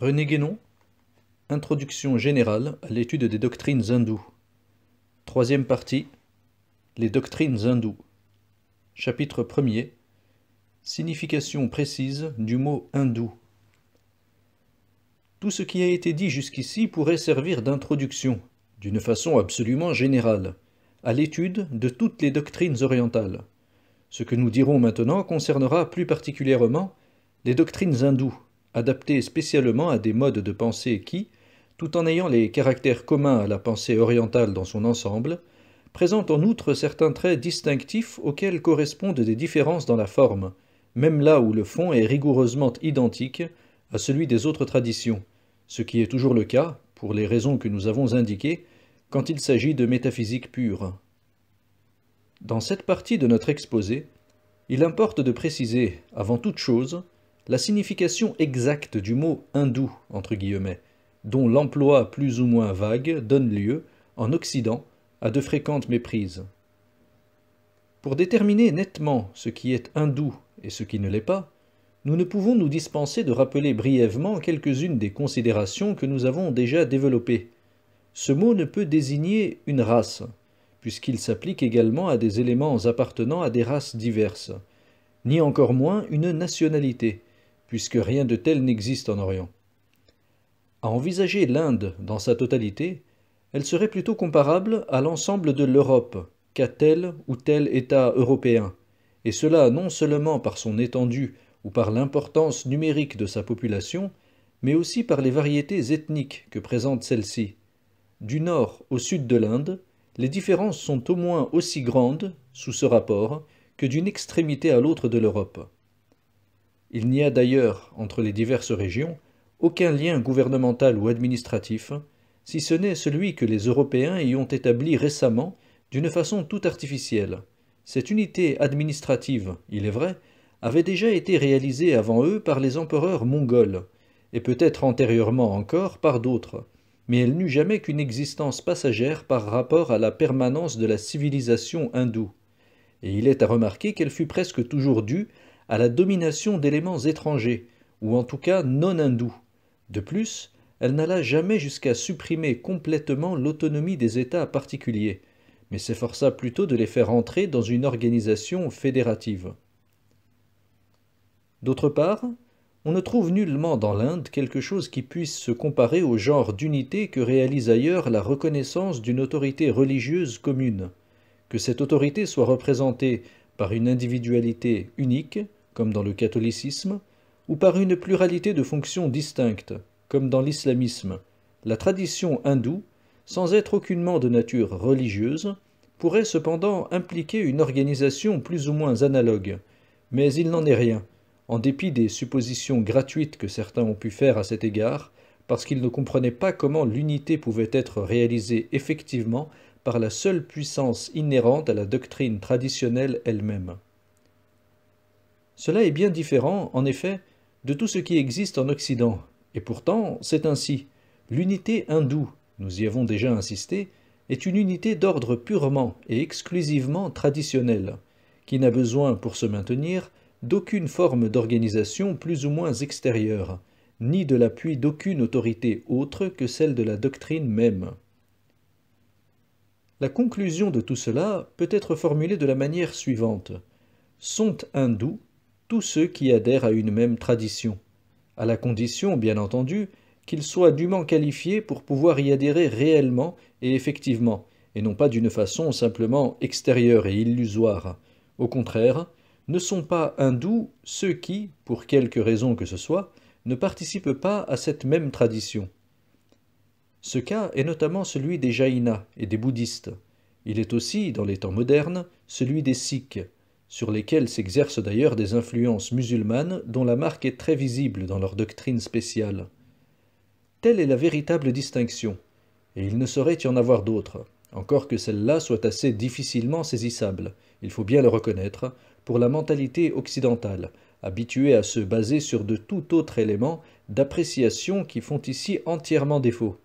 René Guénon, Introduction générale à l'étude des doctrines hindoues. Troisième partie, les doctrines hindoues. Chapitre 1er, signification précise du mot hindou. Tout ce qui a été dit jusqu'ici pourrait servir d'introduction, d'une façon absolument générale, à l'étude de toutes les doctrines orientales. Ce que nous dirons maintenant concernera plus particulièrement les doctrines hindoues, adapté spécialement à des modes de pensée qui, tout en ayant les caractères communs à la pensée orientale dans son ensemble, présentent en outre certains traits distinctifs auxquels correspondent des différences dans la forme, même là où le fond est rigoureusement identique à celui des autres traditions, ce qui est toujours le cas, pour les raisons que nous avons indiquées, quand il s'agit de métaphysique pure. Dans cette partie de notre exposé, il importe de préciser, avant toute chose, la signification exacte du mot hindou, entre guillemets, dont l'emploi plus ou moins vague donne lieu, en Occident, à de fréquentes méprises. Pour déterminer nettement ce qui est hindou et ce qui ne l'est pas, nous ne pouvons nous dispenser de rappeler brièvement quelques-unes des considérations que nous avons déjà développées. Ce mot ne peut désigner une race, puisqu'il s'applique également à des éléments appartenant à des races diverses, ni encore moins une nationalité, puisque rien de tel n'existe en Orient. À envisager l'Inde dans sa totalité, elle serait plutôt comparable à l'ensemble de l'Europe qu'à tel ou tel État européen, et cela non seulement par son étendue ou par l'importance numérique de sa population, mais aussi par les variétés ethniques que présente celle-ci. Du nord au sud de l'Inde, les différences sont au moins aussi grandes, sous ce rapport, que d'une extrémité à l'autre de l'Europe. Il n'y a d'ailleurs, entre les diverses régions, aucun lien gouvernemental ou administratif, si ce n'est celui que les Européens y ont établi récemment d'une façon tout artificielle. Cette unité administrative, il est vrai, avait déjà été réalisée avant eux par les empereurs mongols, et peut-être antérieurement encore par d'autres, mais elle n'eut jamais qu'une existence passagère par rapport à la permanence de la civilisation hindoue. Et il est à remarquer qu'elle fut presque toujours due à la domination d'éléments étrangers, ou en tout cas non hindous. De plus, elle n'alla jamais jusqu'à supprimer complètement l'autonomie des États particuliers, mais s'efforça plutôt de les faire entrer dans une organisation fédérative. D'autre part, on ne trouve nullement dans l'Inde quelque chose qui puisse se comparer au genre d'unité que réalise ailleurs la reconnaissance d'une autorité religieuse commune. Que cette autorité soit représentée par une individualité unique, comme dans le catholicisme, ou par une pluralité de fonctions distinctes, comme dans l'islamisme, la tradition hindoue, sans être aucunement de nature religieuse, pourrait cependant impliquer une organisation plus ou moins analogue, mais il n'en est rien, en dépit des suppositions gratuites que certains ont pu faire à cet égard, parce qu'ils ne comprenaient pas comment l'unité pouvait être réalisée effectivement par la seule puissance inhérente à la doctrine traditionnelle elle-même. Cela est bien différent, en effet, de tout ce qui existe en Occident, et pourtant c'est ainsi. L'unité hindoue, nous y avons déjà insisté, est une unité d'ordre purement et exclusivement traditionnel, qui n'a besoin, pour se maintenir, d'aucune forme d'organisation plus ou moins extérieure, ni de l'appui d'aucune autorité autre que celle de la doctrine même. La conclusion de tout cela peut être formulée de la manière suivante. Sont hindous tous ceux qui adhèrent à une même tradition, à la condition, bien entendu, qu'ils soient dûment qualifiés pour pouvoir y adhérer réellement et effectivement, et non pas d'une façon simplement extérieure et illusoire. Au contraire, ne sont pas hindous ceux qui, pour quelque raison que ce soit, ne participent pas à cette même tradition. Ce cas est notamment celui des Jaïnas et des bouddhistes. Il est aussi, dans les temps modernes, celui des Sikhs, sur lesquels s'exercent d'ailleurs des influences musulmanes dont la marque est très visible dans leur doctrine spéciale. Telle est la véritable distinction, et il ne saurait y en avoir d'autres. encore que celle-là soit assez difficilement saisissable, il faut bien le reconnaître, pour la mentalité occidentale, habituée à se baser sur de tout autre élément d'appréciation qui font ici entièrement défaut.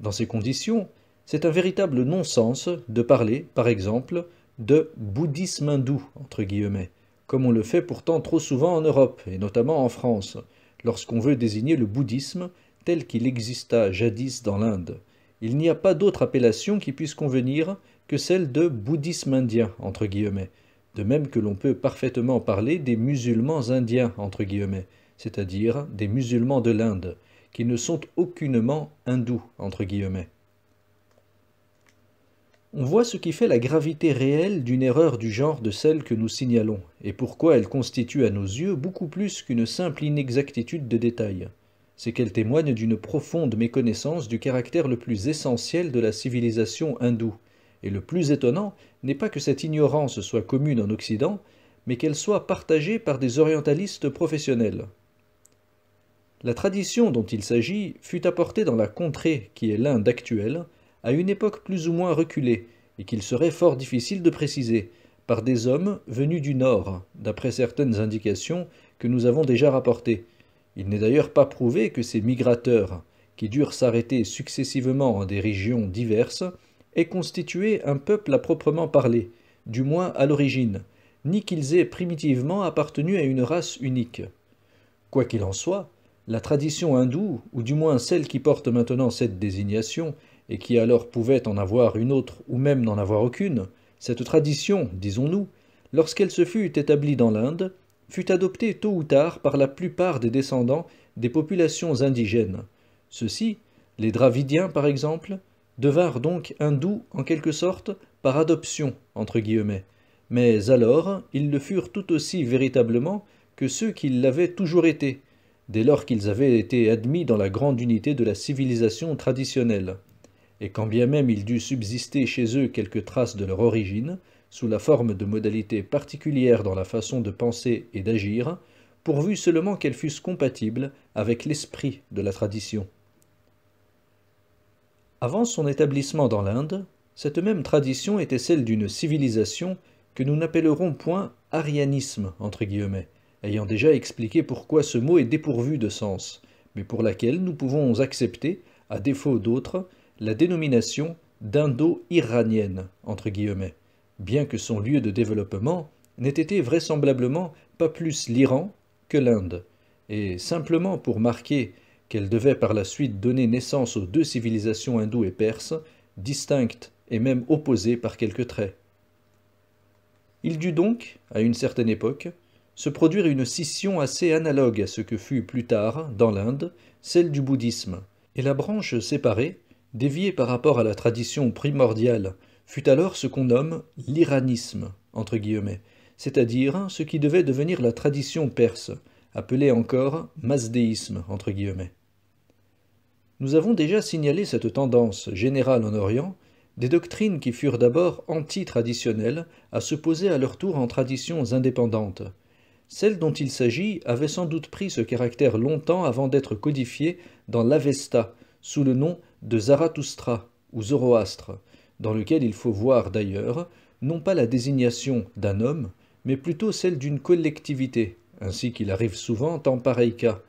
Dans ces conditions, c'est un véritable non-sens de parler, par exemple, de bouddhisme hindou, entre guillemets, comme on le fait pourtant trop souvent en Europe, et notamment en France, lorsqu'on veut désigner le bouddhisme tel qu'il exista jadis dans l'Inde. Il n'y a pas d'autre appellation qui puisse convenir que celle de bouddhisme indien, entre guillemets, de même que l'on peut parfaitement parler des musulmans indiens, entre guillemets, c'est-à-dire des musulmans de l'Inde, qui ne sont aucunement hindous, entre guillemets. On voit ce qui fait la gravité réelle d'une erreur du genre de celle que nous signalons, et pourquoi elle constitue à nos yeux beaucoup plus qu'une simple inexactitude de détail. C'est qu'elle témoigne d'une profonde méconnaissance du caractère le plus essentiel de la civilisation hindoue. Et le plus étonnant n'est pas que cette ignorance soit commune en Occident, mais qu'elle soit partagée par des orientalistes professionnels. La tradition dont il s'agit fut apportée dans la contrée qui est l'Inde actuelle, à une époque plus ou moins reculée, et qu'il serait fort difficile de préciser, par des hommes venus du Nord, d'après certaines indications que nous avons déjà rapportées. Il n'est d'ailleurs pas prouvé que ces migrateurs, qui durent s'arrêter successivement en des régions diverses, aient constitué un peuple à proprement parler, du moins à l'origine, ni qu'ils aient primitivement appartenu à une race unique. Quoi qu'il en soit, la tradition hindoue, ou du moins celle qui porte maintenant cette désignation, et qui alors pouvait en avoir une autre ou même n'en avoir aucune, cette tradition, disons-nous, lorsqu'elle se fut établie dans l'Inde, fut adoptée tôt ou tard par la plupart des descendants des populations indigènes. Ceux-ci, les Dravidiens par exemple, devinrent donc hindous en quelque sorte par adoption, entre guillemets, mais alors ils le furent tout aussi véritablement que ceux qui l'avaient toujours été, dès lors qu'ils avaient été admis dans la grande unité de la civilisation traditionnelle et quand bien même il dut subsister chez eux quelques traces de leur origine, sous la forme de modalités particulières dans la façon de penser et d'agir, pourvu seulement qu'elles fussent compatibles avec l'esprit de la tradition. Avant son établissement dans l'Inde, cette même tradition était celle d'une civilisation que nous n'appellerons point arianisme, entre guillemets, ayant déjà expliqué pourquoi ce mot est dépourvu de sens, mais pour laquelle nous pouvons accepter, à défaut d'autres, la dénomination d'indo-iranienne, entre guillemets, bien que son lieu de développement n'ait été vraisemblablement pas plus l'Iran que l'Inde, et simplement pour marquer qu'elle devait par la suite donner naissance aux deux civilisations hindoues et perses, distinctes et même opposées par quelques traits. Il dut donc, à une certaine époque, se produire une scission assez analogue à ce que fut plus tard, dans l'Inde, celle du bouddhisme, et la branche séparée, dévié par rapport à la tradition primordiale, fut alors ce qu'on nomme l'iranisme, entre guillemets, c'est-à-dire ce qui devait devenir la tradition perse, appelée encore masdéisme, entre guillemets. Nous avons déjà signalé cette tendance générale en Orient, des doctrines qui furent d'abord anti-traditionnelles à se poser à leur tour en traditions indépendantes. Celles dont il s'agit avaient sans doute pris ce caractère longtemps avant d'être codifiées dans l'Avesta, sous le nom de Zarathustra ou Zoroastre, dans lequel il faut voir d'ailleurs non pas la désignation d'un homme, mais plutôt celle d'une collectivité, ainsi qu'il arrive souvent en pareil cas.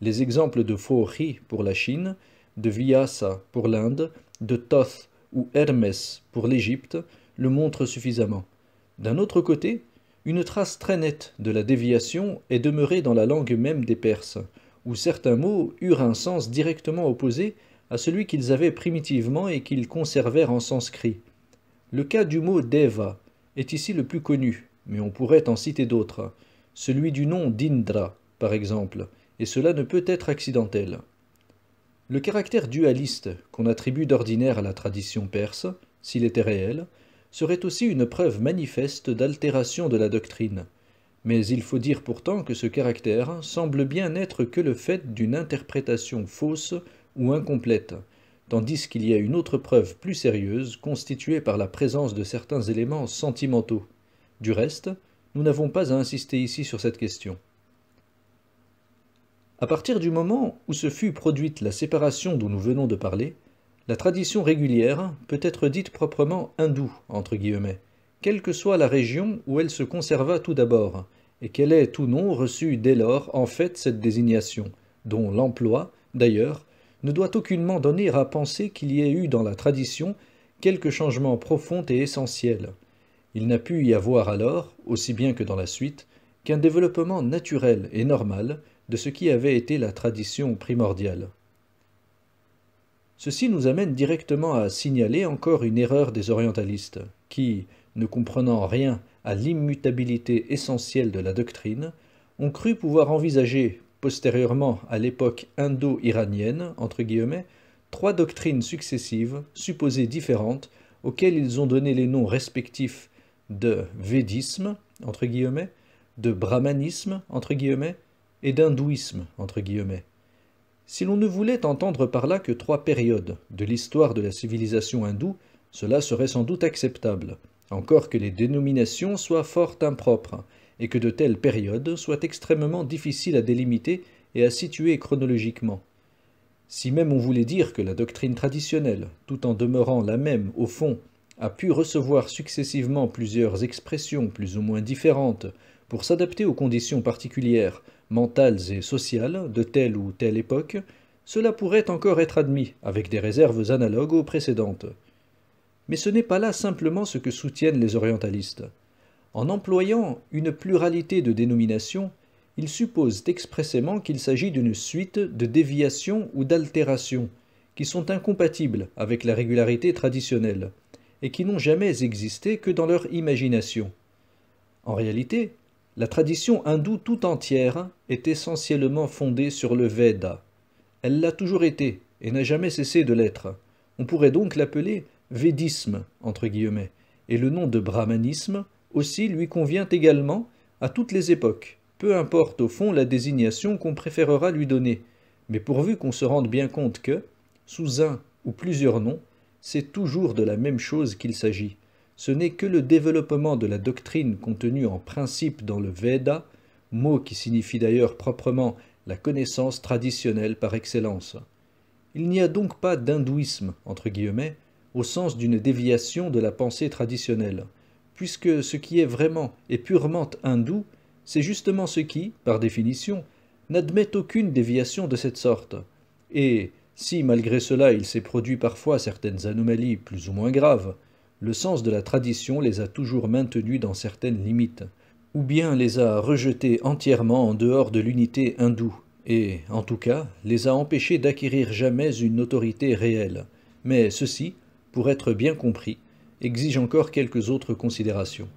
Les exemples de Fohri pour la Chine, de Vyasa pour l'Inde, de Thoth ou Hermès pour l'Égypte le montrent suffisamment. D'un autre côté, une trace très nette de la déviation est demeurée dans la langue même des Perses, où certains mots eurent un sens directement opposé à celui qu'ils avaient primitivement et qu'ils conservèrent en sanskrit. Le cas du mot Deva est ici le plus connu, mais on pourrait en citer d'autres, celui du nom d'Indra, par exemple, et cela ne peut être accidentel. Le caractère dualiste qu'on attribue d'ordinaire à la tradition perse, s'il était réel, serait aussi une preuve manifeste d'altération de la doctrine. Mais il faut dire pourtant que ce caractère semble bien n'être que le fait d'une interprétation fausse ou incomplète, tandis qu'il y a une autre preuve plus sérieuse constituée par la présence de certains éléments sentimentaux. Du reste, nous n'avons pas à insister ici sur cette question. À partir du moment où se fut produite la séparation dont nous venons de parler, la tradition régulière peut être dite proprement hindoue, entre guillemets, quelle que soit la région où elle se conserva tout d'abord, et qu'elle ait ou non reçu dès lors en fait cette désignation, dont l'emploi, d'ailleurs, ne doit aucunement donner à penser qu'il y ait eu dans la tradition quelque changement profond et essentiel. Il n'a pu y avoir alors, aussi bien que dans la suite, qu'un développement naturel et normal de ce qui avait été la tradition primordiale. Ceci nous amène directement à signaler encore une erreur des orientalistes, qui, ne comprenant rien à l'immutabilité essentielle de la doctrine, ont cru pouvoir envisager, Postérieurement, à l'époque indo-iranienne, entre guillemets, trois doctrines successives, supposées différentes, auxquelles ils ont donné les noms respectifs de védisme, entre guillemets, de brahmanisme, entre guillemets, et d'hindouisme, entre guillemets. Si l'on ne voulait entendre par là que trois périodes de l'histoire de la civilisation hindoue, cela serait sans doute acceptable, encore que les dénominations soient fort impropres, et que de telles périodes soient extrêmement difficiles à délimiter et à situer chronologiquement. Si même on voulait dire que la doctrine traditionnelle, tout en demeurant la même au fond, a pu recevoir successivement plusieurs expressions plus ou moins différentes pour s'adapter aux conditions particulières, mentales et sociales de telle ou telle époque, cela pourrait encore être admis, avec des réserves analogues aux précédentes. Mais ce n'est pas là simplement ce que soutiennent les orientalistes. En employant une pluralité de dénominations, ils supposent expressément qu'il s'agit d'une suite de déviations ou d'altérations qui sont incompatibles avec la régularité traditionnelle et qui n'ont jamais existé que dans leur imagination. En réalité, la tradition hindoue tout entière est essentiellement fondée sur le Veda. Elle l'a toujours été et n'a jamais cessé de l'être. On pourrait donc l'appeler védisme entre guillemets, et le nom de brahmanisme aussi lui convient également à toutes les époques, peu importe au fond la désignation qu'on préférera lui donner, mais pourvu qu'on se rende bien compte que, sous un ou plusieurs noms, c'est toujours de la même chose qu'il s'agit. Ce n'est que le développement de la doctrine contenue en principe dans le Veda, mot qui signifie d'ailleurs proprement la connaissance traditionnelle par excellence. Il n'y a donc pas d'hindouisme, entre guillemets, au sens d'une déviation de la pensée traditionnelle puisque ce qui est vraiment et purement hindou, c'est justement ce qui, par définition, n'admet aucune déviation de cette sorte. Et si malgré cela il s'est produit parfois certaines anomalies plus ou moins graves, le sens de la tradition les a toujours maintenues dans certaines limites, ou bien les a rejetées entièrement en dehors de l'unité hindoue, et, en tout cas, les a empêchées d'acquérir jamais une autorité réelle. Mais ceci, pour être bien compris, exige encore quelques autres considérations.